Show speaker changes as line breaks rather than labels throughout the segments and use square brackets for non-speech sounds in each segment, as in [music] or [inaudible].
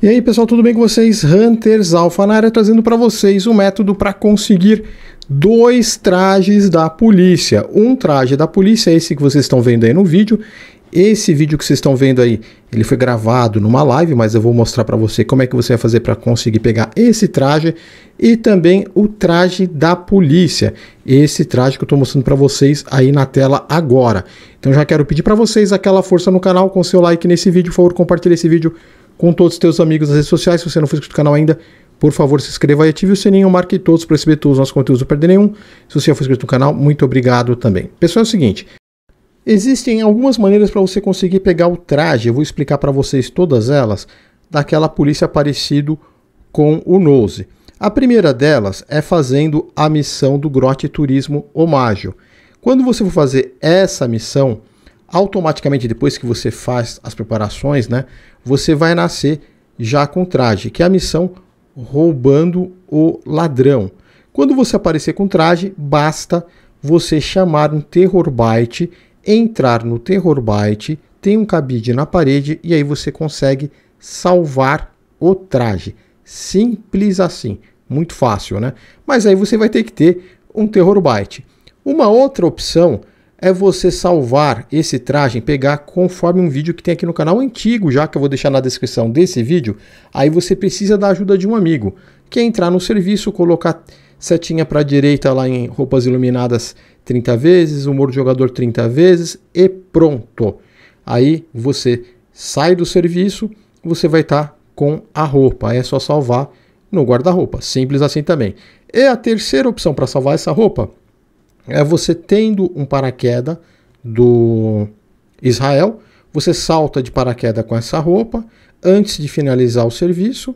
E aí pessoal, tudo bem com vocês? Hunters Alpha na área trazendo para vocês um método para conseguir dois trajes da polícia. Um traje da polícia, esse que vocês estão vendo aí no vídeo. Esse vídeo que vocês estão vendo aí, ele foi gravado numa live, mas eu vou mostrar para você como é que você vai fazer para conseguir pegar esse traje e também o traje da polícia. Esse traje que eu estou mostrando para vocês aí na tela agora. Então já quero pedir para vocês aquela força no canal com seu like nesse vídeo, por favor, compartilhe esse vídeo com todos os teus amigos nas redes sociais. Se você não foi inscrito no canal ainda, por favor, se inscreva e ative o sininho, marque todos para receber todos os nossos conteúdos, não perder nenhum. Se você for inscrito no canal, muito obrigado também. Pessoal, é o seguinte, existem algumas maneiras para você conseguir pegar o traje, eu vou explicar para vocês todas elas, daquela polícia parecido com o Nose. A primeira delas é fazendo a missão do Grote Turismo Homágio. Quando você for fazer essa missão, automaticamente depois que você faz as preparações, né, você vai nascer já com traje, que é a missão roubando o ladrão. Quando você aparecer com traje, basta você chamar um terror byte, entrar no terror byte, tem um cabide na parede e aí você consegue salvar o traje. Simples assim, muito fácil, né? Mas aí você vai ter que ter um terror byte. Uma outra opção é você salvar esse traje, pegar conforme um vídeo que tem aqui no canal antigo, já que eu vou deixar na descrição desse vídeo. Aí você precisa da ajuda de um amigo, que é entrar no serviço, colocar setinha para a direita lá em roupas iluminadas 30 vezes, humor de jogador 30 vezes e pronto. Aí você sai do serviço, você vai estar tá com a roupa, é só salvar no guarda-roupa, simples assim também. E a terceira opção para salvar essa roupa é você tendo um paraquedas do Israel, você salta de paraquedas com essa roupa, antes de finalizar o serviço,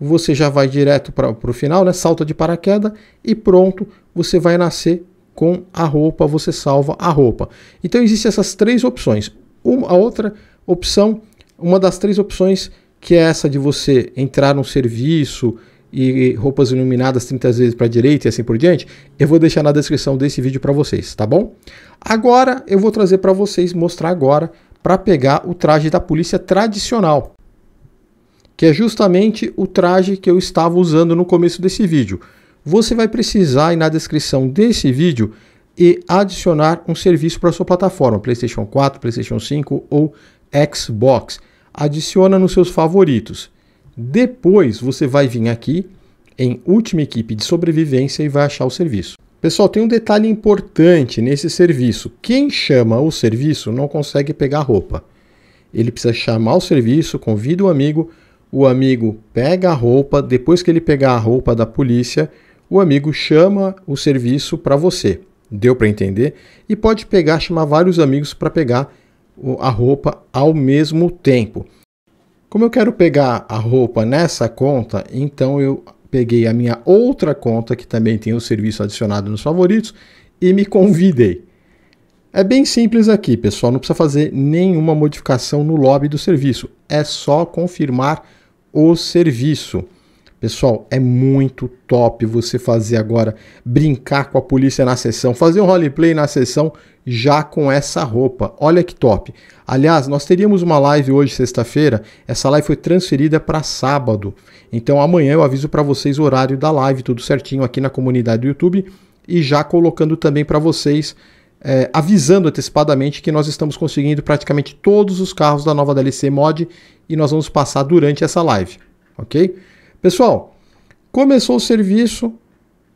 você já vai direto para o final, né? salta de paraquedas e pronto, você vai nascer com a roupa, você salva a roupa. Então existem essas três opções. Uma, a outra opção, uma das três opções que é essa de você entrar no serviço, e roupas iluminadas 30 vezes para a direita e assim por diante, eu vou deixar na descrição desse vídeo para vocês, tá bom? Agora eu vou trazer para vocês, mostrar agora, para pegar o traje da polícia tradicional, que é justamente o traje que eu estava usando no começo desse vídeo. Você vai precisar ir na descrição desse vídeo e adicionar um serviço para sua plataforma, PlayStation 4, PlayStation 5 ou Xbox. Adiciona nos seus favoritos. Depois você vai vir aqui em Última Equipe de Sobrevivência e vai achar o serviço. Pessoal, tem um detalhe importante nesse serviço. Quem chama o serviço não consegue pegar roupa. Ele precisa chamar o serviço, convida o amigo, o amigo pega a roupa, depois que ele pegar a roupa da polícia, o amigo chama o serviço para você. Deu para entender? E pode pegar, chamar vários amigos para pegar a roupa ao mesmo tempo. Como eu quero pegar a roupa nessa conta, então eu peguei a minha outra conta, que também tem o serviço adicionado nos favoritos, e me convidei. É bem simples aqui, pessoal, não precisa fazer nenhuma modificação no lobby do serviço, é só confirmar o serviço. Pessoal, é muito top você fazer agora brincar com a polícia na sessão, fazer um roleplay na sessão já com essa roupa. Olha que top. Aliás, nós teríamos uma live hoje, sexta-feira. Essa live foi transferida para sábado. Então amanhã eu aviso para vocês o horário da live, tudo certinho aqui na comunidade do YouTube e já colocando também para vocês é, avisando antecipadamente que nós estamos conseguindo praticamente todos os carros da nova DLC mod e nós vamos passar durante essa live, ok? Pessoal, começou o serviço,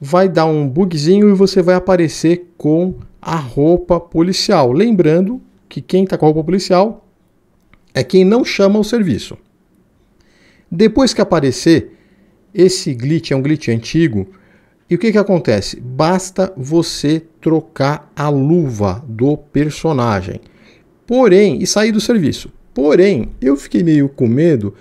vai dar um bugzinho e você vai aparecer com a roupa policial. Lembrando que quem está com a roupa policial é quem não chama o serviço. Depois que aparecer, esse glitch é um glitch antigo. E o que, que acontece? Basta você trocar a luva do personagem. Porém, e sair do serviço. Porém, eu fiquei meio com medo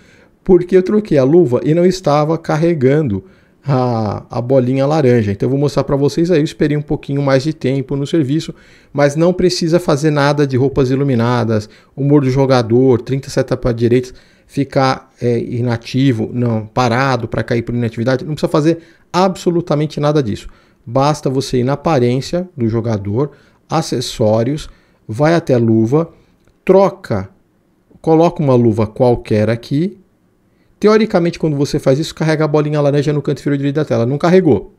porque eu troquei a luva e não estava carregando a, a bolinha laranja. Então eu vou mostrar para vocês aí, eu esperei um pouquinho mais de tempo no serviço, mas não precisa fazer nada de roupas iluminadas, humor do jogador, 30 setas para direita, ficar é, inativo, não, parado para cair por inatividade, não precisa fazer absolutamente nada disso. Basta você ir na aparência do jogador, acessórios, vai até a luva, troca, coloca uma luva qualquer aqui, Teoricamente, quando você faz isso, carrega a bolinha laranja no canto inferior direito da tela. Não carregou.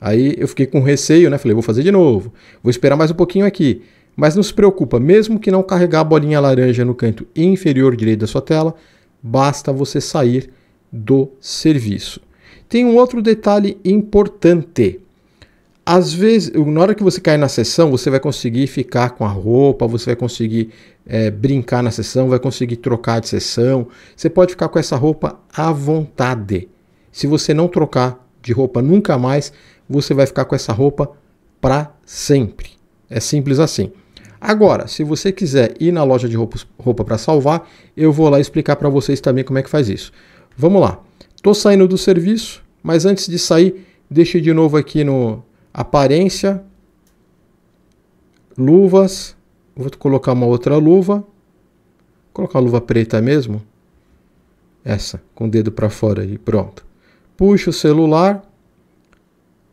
Aí eu fiquei com receio, né? Falei, vou fazer de novo. Vou esperar mais um pouquinho aqui. Mas não se preocupa, mesmo que não carregar a bolinha laranja no canto inferior direito da sua tela, basta você sair do serviço. Tem um outro detalhe importante. Às vezes, na hora que você cair na sessão, você vai conseguir ficar com a roupa, você vai conseguir é, brincar na sessão, vai conseguir trocar de sessão. Você pode ficar com essa roupa à vontade. Se você não trocar de roupa nunca mais, você vai ficar com essa roupa para sempre. É simples assim. Agora, se você quiser ir na loja de roupas, roupa para salvar, eu vou lá explicar para vocês também como é que faz isso. Vamos lá. Tô saindo do serviço, mas antes de sair, deixe de novo aqui no aparência, luvas, vou colocar uma outra luva, vou colocar a luva preta mesmo, essa, com o dedo para fora e pronto. Puxa o celular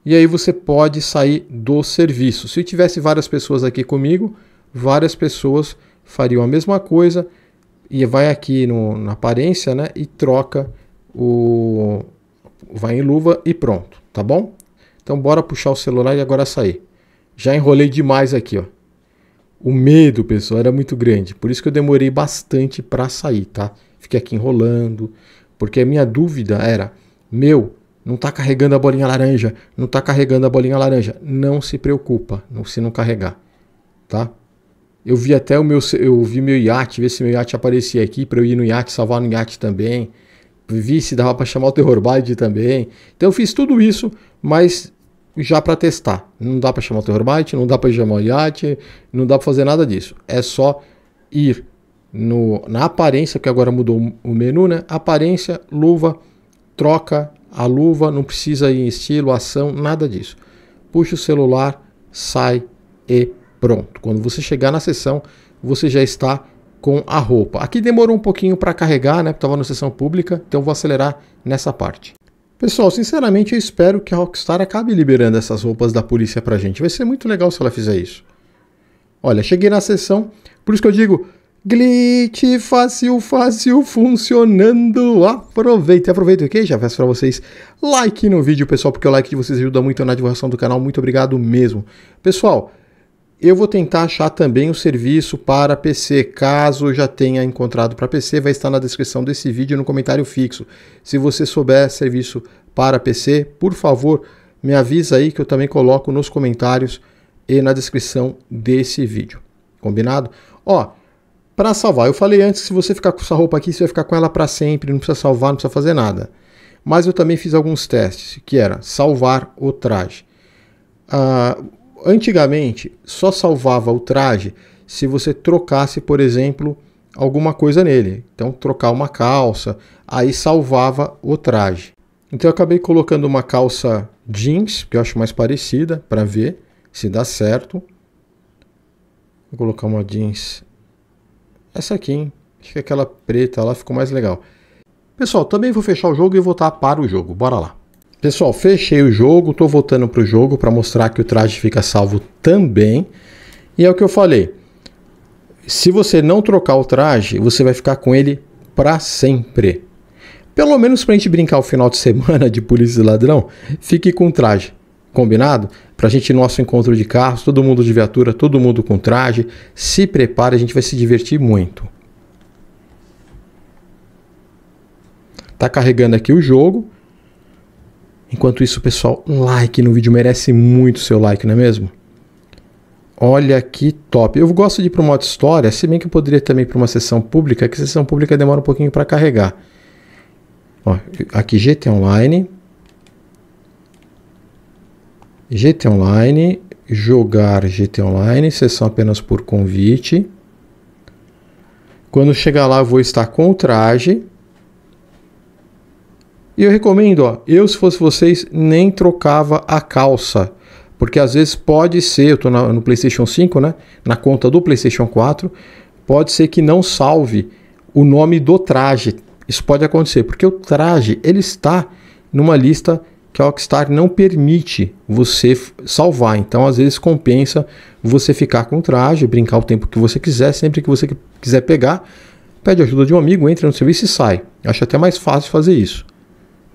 e aí você pode sair do serviço. Se tivesse várias pessoas aqui comigo, várias pessoas fariam a mesma coisa e vai aqui no, na aparência, né, e troca o vai em luva e pronto, tá bom? Então bora puxar o celular e agora sair. Já enrolei demais aqui, ó. O medo, pessoal, era muito grande. Por isso que eu demorei bastante para sair, tá? Fiquei aqui enrolando, porque a minha dúvida era: meu, não está carregando a bolinha laranja, não está carregando a bolinha laranja. Não se preocupa se não carregar, tá? Eu vi até o meu, eu vi meu iate, ver se meu iate aparecia aqui para eu ir no iate, salvar no iate também vi se dava para chamar o Terrorbite também. Então eu fiz tudo isso, mas já para testar. Não dá para chamar o Terrorbite, não dá para chamar o Yacht, não dá para fazer nada disso. É só ir no, na aparência, que agora mudou o menu, né? Aparência, luva, troca a luva, não precisa ir em estilo, ação, nada disso. Puxa o celular, sai e pronto. Quando você chegar na sessão, você já está com a roupa. Aqui demorou um pouquinho para carregar, né? Porque estava na sessão pública, então vou acelerar nessa parte. Pessoal, sinceramente eu espero que a Rockstar acabe liberando essas roupas da polícia para gente. Vai ser muito legal se ela fizer isso. Olha, cheguei na sessão, por isso que eu digo glitch fácil, fácil funcionando. Aproveita, aproveita o okay? que já peço para vocês like no vídeo, pessoal, porque o like de vocês ajuda muito na divulgação do canal. Muito obrigado mesmo. Pessoal, eu vou tentar achar também o serviço para PC, caso eu já tenha encontrado para PC, vai estar na descrição desse vídeo no comentário fixo. Se você souber serviço para PC, por favor, me avisa aí que eu também coloco nos comentários e na descrição desse vídeo. Combinado? Ó, para salvar, eu falei antes que se você ficar com essa roupa aqui, você vai ficar com ela para sempre, não precisa salvar, não precisa fazer nada. Mas eu também fiz alguns testes, que era salvar o traje. Uh, antigamente só salvava o traje se você trocasse, por exemplo, alguma coisa nele. Então, trocar uma calça, aí salvava o traje. Então, eu acabei colocando uma calça jeans, que eu acho mais parecida, para ver se dá certo. Vou colocar uma jeans. Essa aqui, hein? Acho que aquela preta lá ficou mais legal. Pessoal, também vou fechar o jogo e voltar para o jogo. Bora lá. Pessoal, fechei o jogo, estou voltando para o jogo para mostrar que o traje fica salvo também. E é o que eu falei. Se você não trocar o traje, você vai ficar com ele para sempre. Pelo menos para a gente brincar o final de semana de polícia e ladrão, fique com o traje. Combinado? Para a gente nosso encontro de carros, todo mundo de viatura, todo mundo com traje. Se prepare, a gente vai se divertir muito. Tá carregando aqui o jogo. Enquanto isso, pessoal, like no vídeo merece muito seu like, não é mesmo? Olha que top. Eu gosto de ir para o modo história, se bem que eu poderia também ir para uma sessão pública, que sessão pública demora um pouquinho para carregar. Ó, aqui GT Online. GT Online, jogar GT Online, sessão apenas por convite. Quando chegar lá, eu vou estar com o traje. E eu recomendo, ó, eu se fosse vocês, nem trocava a calça. Porque às vezes pode ser, eu estou no PlayStation 5, né? Na conta do PlayStation 4, pode ser que não salve o nome do traje. Isso pode acontecer, porque o traje ele está numa lista que a Rockstar não permite você salvar. Então, às vezes compensa você ficar com o traje, brincar o tempo que você quiser, sempre que você quiser pegar, pede ajuda de um amigo, entra no serviço e sai. Acho até mais fácil fazer isso.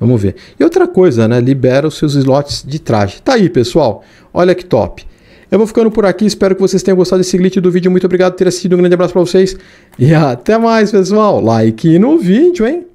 Vamos ver. E outra coisa, né? Libera os seus slots de traje. Tá aí, pessoal. Olha que top. Eu vou ficando por aqui. Espero que vocês tenham gostado desse glitch do vídeo. Muito obrigado por ter assistido. Um grande abraço para vocês. E [laughs] até mais, pessoal. Like no vídeo, hein?